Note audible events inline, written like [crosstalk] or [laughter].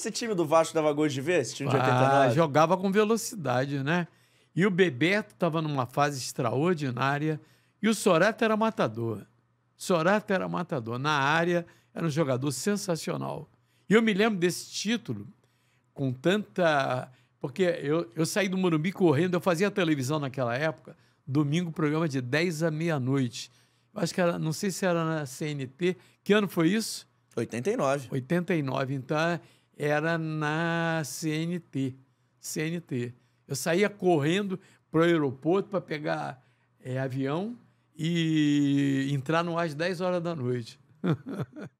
esse time do Vasco dava gosto de ver? Esse time de ah, 89? Jogava com velocidade, né? E o Bebeto estava numa fase extraordinária. E o Sorata era matador. Sorata era matador. Na área, era um jogador sensacional. E eu me lembro desse título com tanta. Porque eu, eu saí do Morumbi correndo, eu fazia televisão naquela época, domingo, programa de 10 à meia-noite. Acho que era, não sei se era na CNT. Que ano foi isso? 89. 89, então era na CNT. CNT. Eu saía correndo para o aeroporto para pegar é, avião e entrar no ar às 10 horas da noite. [laughs]